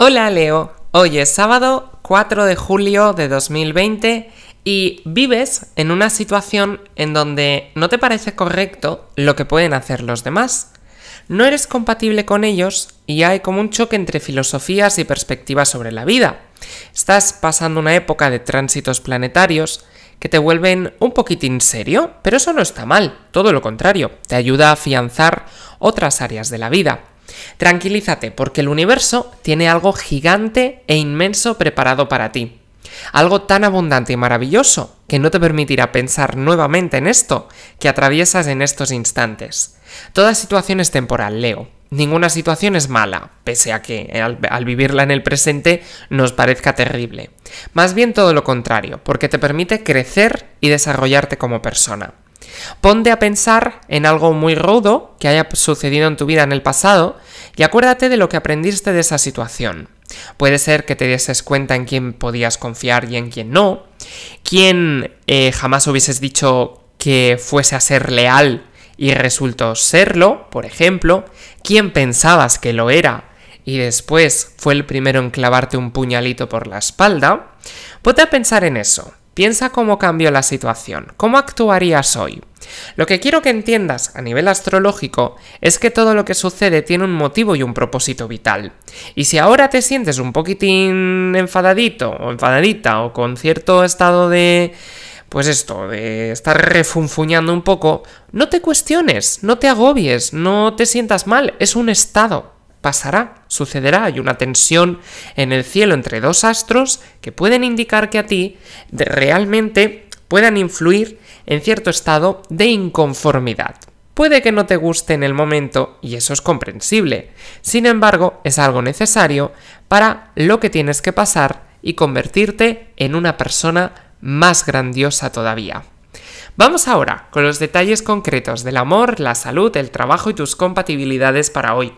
Hola Leo, hoy es sábado 4 de julio de 2020 y vives en una situación en donde no te parece correcto lo que pueden hacer los demás. No eres compatible con ellos y hay como un choque entre filosofías y perspectivas sobre la vida. Estás pasando una época de tránsitos planetarios que te vuelven un poquitín serio, pero eso no está mal, todo lo contrario, te ayuda a afianzar otras áreas de la vida. Tranquilízate, porque el universo tiene algo gigante e inmenso preparado para ti. Algo tan abundante y maravilloso que no te permitirá pensar nuevamente en esto que atraviesas en estos instantes. Toda situación es temporal, Leo. Ninguna situación es mala, pese a que al, vivirla en el presente nos parezca terrible. Más bien todo lo contrario, porque te permite crecer y desarrollarte como persona. Ponte a pensar en algo muy rudo que haya sucedido en tu vida en el pasado y acuérdate de lo que aprendiste de esa situación. Puede ser que te dieses cuenta en quién podías confiar y en quién no, quién eh, jamás hubieses dicho que fuese a ser leal y resultó serlo, por ejemplo, quién pensabas que lo era y después fue el primero en clavarte un puñalito por la espalda, ponte a pensar en eso. Piensa cómo cambió la situación, cómo actuarías hoy. Lo que quiero que entiendas a nivel astrológico es que todo lo que sucede tiene un motivo y un propósito vital. Y si ahora te sientes un poquitín enfadadito o enfadadita o con cierto estado de pues esto, de estar refunfuñando un poco, no te cuestiones, no te agobies, no te sientas mal, es un estado pasará, sucederá. Hay una tensión en el cielo entre dos astros que pueden indicar que a ti realmente puedan influir en cierto estado de inconformidad. Puede que no te guste en el momento y eso es comprensible. Sin embargo, es algo necesario para lo que tienes que pasar y convertirte en una persona más grandiosa todavía. Vamos ahora con los detalles concretos del amor, la salud, el trabajo y tus compatibilidades para hoy.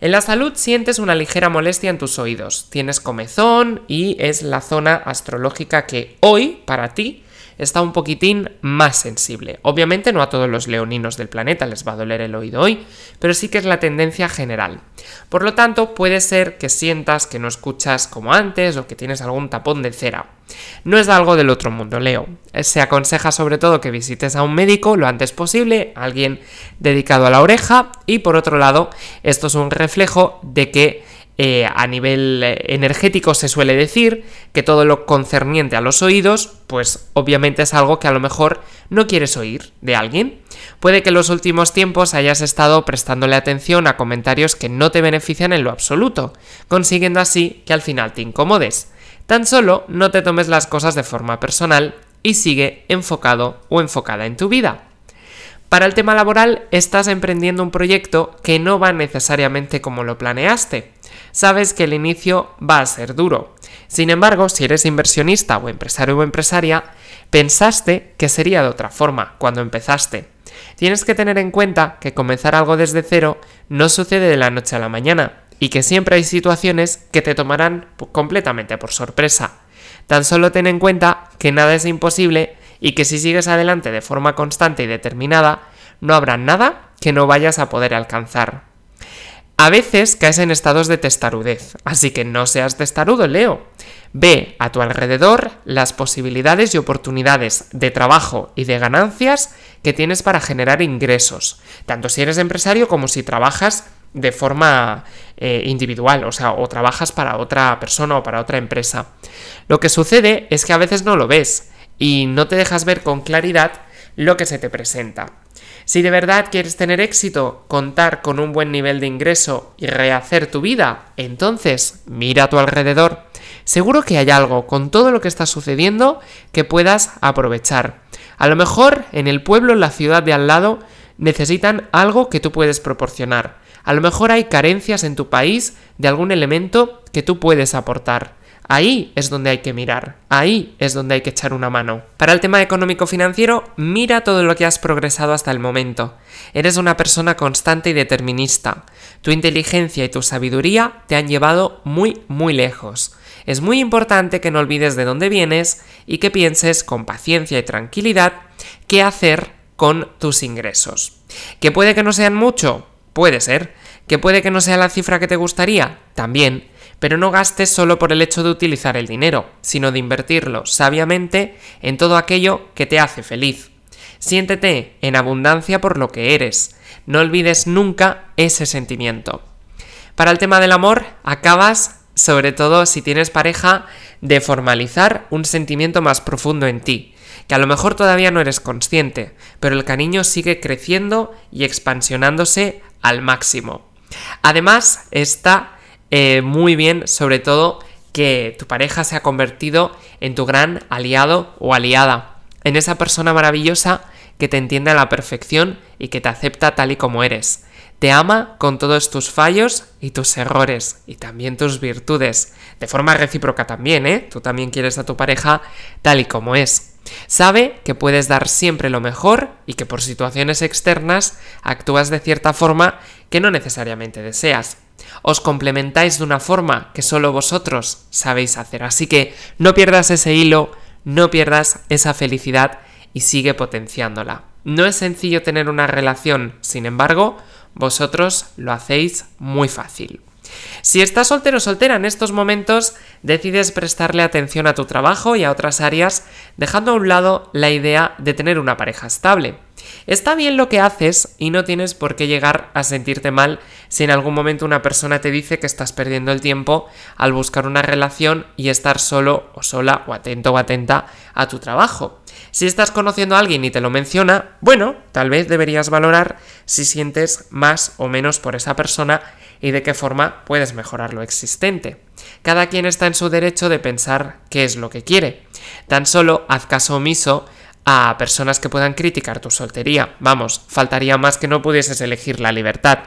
En la salud sientes una ligera molestia en tus oídos, tienes comezón y es la zona astrológica que hoy, para ti, está un poquitín más sensible. Obviamente no a todos los leoninos del planeta les va a doler el oído hoy, pero sí que es la tendencia general. Por lo tanto, puede ser que sientas que no escuchas como antes o que tienes algún tapón de cera. No es algo del otro mundo, Leo. Eh, se aconseja sobre todo que visites a un médico lo antes posible, alguien dedicado a la oreja, y por otro lado, esto es un reflejo de que eh, a nivel eh, energético se suele decir que todo lo concerniente a los oídos, pues obviamente es algo que a lo mejor no quieres oír de alguien. Puede que en los últimos tiempos hayas estado prestándole atención a comentarios que no te benefician en lo absoluto, consiguiendo así que al final te incomodes. Tan solo no te tomes las cosas de forma personal y sigue enfocado o enfocada en tu vida. Para el tema laboral, estás emprendiendo un proyecto que no va necesariamente como lo planeaste. Sabes que el inicio va a ser duro. Sin embargo, si eres inversionista o empresario o empresaria, pensaste que sería de otra forma cuando empezaste. Tienes que tener en cuenta que comenzar algo desde cero no sucede de la noche a la mañana y que siempre hay situaciones que te tomarán completamente por sorpresa. Tan solo ten en cuenta que nada es imposible y que si sigues adelante de forma constante y determinada, no habrá nada que no vayas a poder alcanzar. A veces caes en estados de testarudez, así que no seas testarudo, Leo. Ve a tu alrededor las posibilidades y oportunidades de trabajo y de ganancias que tienes para generar ingresos, tanto si eres empresario como si trabajas de forma eh, individual, o sea, o trabajas para otra persona o para otra empresa. Lo que sucede es que a veces no lo ves y no te dejas ver con claridad lo que se te presenta. Si de verdad quieres tener éxito, contar con un buen nivel de ingreso y rehacer tu vida, entonces mira a tu alrededor. Seguro que hay algo con todo lo que está sucediendo que puedas aprovechar. A lo mejor en el pueblo, en la ciudad de al lado, necesitan algo que tú puedes proporcionar. A lo mejor hay carencias en tu país de algún elemento que tú puedes aportar. Ahí es donde hay que mirar, ahí es donde hay que echar una mano. Para el tema económico-financiero, mira todo lo que has progresado hasta el momento. Eres una persona constante y determinista. Tu inteligencia y tu sabiduría te han llevado muy, muy lejos. Es muy importante que no olvides de dónde vienes y que pienses con paciencia y tranquilidad qué hacer con tus ingresos. ¿Que puede que no sean mucho? Puede ser. ¿Que puede que no sea la cifra que te gustaría? También. Pero no gastes solo por el hecho de utilizar el dinero, sino de invertirlo sabiamente en todo aquello que te hace feliz. Siéntete en abundancia por lo que eres. No olvides nunca ese sentimiento. Para el tema del amor, acabas, sobre todo si tienes pareja, de formalizar un sentimiento más profundo en ti, que a lo mejor todavía no eres consciente, pero el cariño sigue creciendo y expansionándose al máximo. Además, está eh, muy bien, sobre todo, que tu pareja se ha convertido en tu gran aliado o aliada, en esa persona maravillosa que te entiende a la perfección y que te acepta tal y como eres. Te ama con todos tus fallos y tus errores y también tus virtudes. De forma recíproca también, ¿eh? Tú también quieres a tu pareja tal y como es. Sabe que puedes dar siempre lo mejor y que por situaciones externas actúas de cierta forma que no necesariamente deseas. Os complementáis de una forma que solo vosotros sabéis hacer, así que no pierdas ese hilo, no pierdas esa felicidad y sigue potenciándola. No es sencillo tener una relación, sin embargo, vosotros lo hacéis muy fácil. Si estás soltero o soltera en estos momentos, decides prestarle atención a tu trabajo y a otras áreas, dejando a un lado la idea de tener una pareja estable. Está bien lo que haces y no tienes por qué llegar a sentirte mal si en algún momento una persona te dice que estás perdiendo el tiempo al buscar una relación y estar solo o sola o atento o atenta a tu trabajo. Si estás conociendo a alguien y te lo menciona, bueno, tal vez deberías valorar si sientes más o menos por esa persona y de qué forma puedes mejorar lo existente. Cada quien está en su derecho de pensar qué es lo que quiere. Tan solo haz caso omiso a personas que puedan criticar tu soltería. Vamos, faltaría más que no pudieses elegir la libertad.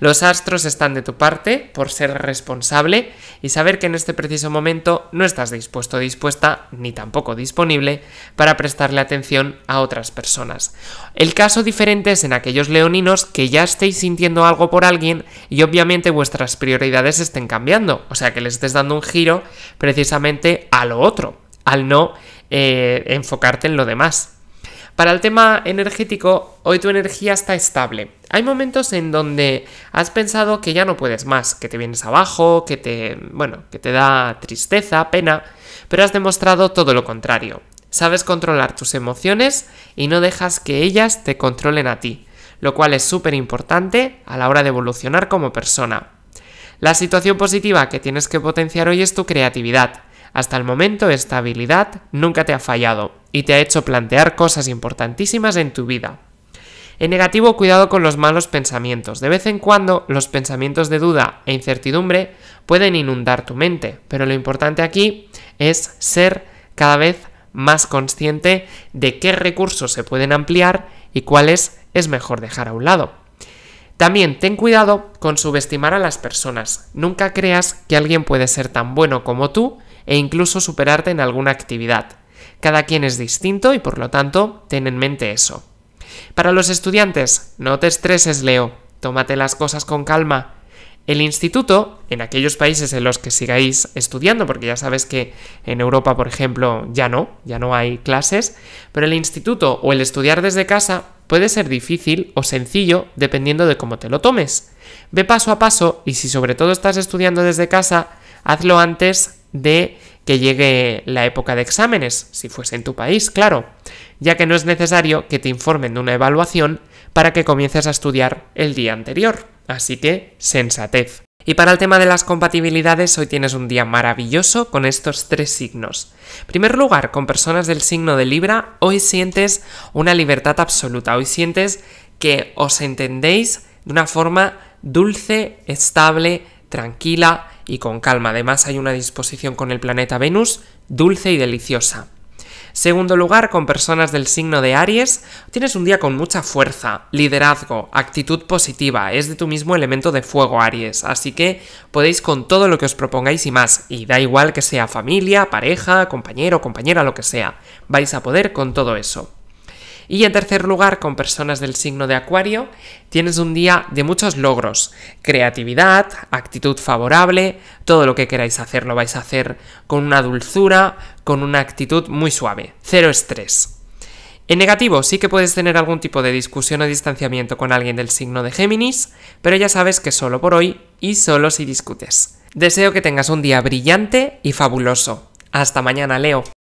Los astros están de tu parte por ser responsable y saber que en este preciso momento no estás dispuesto, o dispuesta ni tampoco disponible para prestarle atención a otras personas. El caso diferente es en aquellos leoninos que ya estéis sintiendo algo por alguien y obviamente vuestras prioridades estén cambiando, o sea que le estés dando un giro precisamente a lo otro, al no eh, enfocarte en lo demás. Para el tema energético, hoy tu energía está estable. Hay momentos en donde has pensado que ya no puedes más, que te vienes abajo, que te, bueno, que te da tristeza, pena, pero has demostrado todo lo contrario. Sabes controlar tus emociones y no dejas que ellas te controlen a ti, lo cual es súper importante a la hora de evolucionar como persona. La situación positiva que tienes que potenciar hoy es tu creatividad. Hasta el momento esta habilidad nunca te ha fallado y te ha hecho plantear cosas importantísimas en tu vida. En negativo, cuidado con los malos pensamientos. De vez en cuando, los pensamientos de duda e incertidumbre pueden inundar tu mente, pero lo importante aquí es ser cada vez más consciente de qué recursos se pueden ampliar y cuáles es mejor dejar a un lado. También ten cuidado con subestimar a las personas. Nunca creas que alguien puede ser tan bueno como tú e incluso superarte en alguna actividad. Cada quien es distinto y por lo tanto ten en mente eso. Para los estudiantes, no te estreses, Leo, tómate las cosas con calma. El instituto, en aquellos países en los que sigáis estudiando, porque ya sabes que en Europa, por ejemplo, ya no, ya no hay clases, pero el instituto o el estudiar desde casa puede ser difícil o sencillo dependiendo de cómo te lo tomes. Ve paso a paso y si sobre todo estás estudiando desde casa, hazlo antes de que llegue la época de exámenes, si fuese en tu país, claro, ya que no es necesario que te informen de una evaluación para que comiences a estudiar el día anterior. Así que, sensatez. Y para el tema de las compatibilidades, hoy tienes un día maravilloso con estos tres signos. En primer lugar, con personas del signo de Libra, hoy sientes una libertad absoluta, hoy sientes que os entendéis de una forma dulce, estable, tranquila y con calma. Además hay una disposición con el planeta Venus dulce y deliciosa. Segundo lugar, con personas del signo de Aries, tienes un día con mucha fuerza, liderazgo, actitud positiva, es de tu mismo elemento de fuego Aries, así que podéis con todo lo que os propongáis y más, y da igual que sea familia, pareja, compañero, compañera, lo que sea, vais a poder con todo eso. Y en tercer lugar, con personas del signo de Acuario, tienes un día de muchos logros, creatividad, actitud favorable, todo lo que queráis hacer lo vais a hacer con una dulzura, con una actitud muy suave, cero estrés. En negativo, sí que puedes tener algún tipo de discusión o distanciamiento con alguien del signo de Géminis, pero ya sabes que solo por hoy y solo si discutes. Deseo que tengas un día brillante y fabuloso. Hasta mañana, Leo.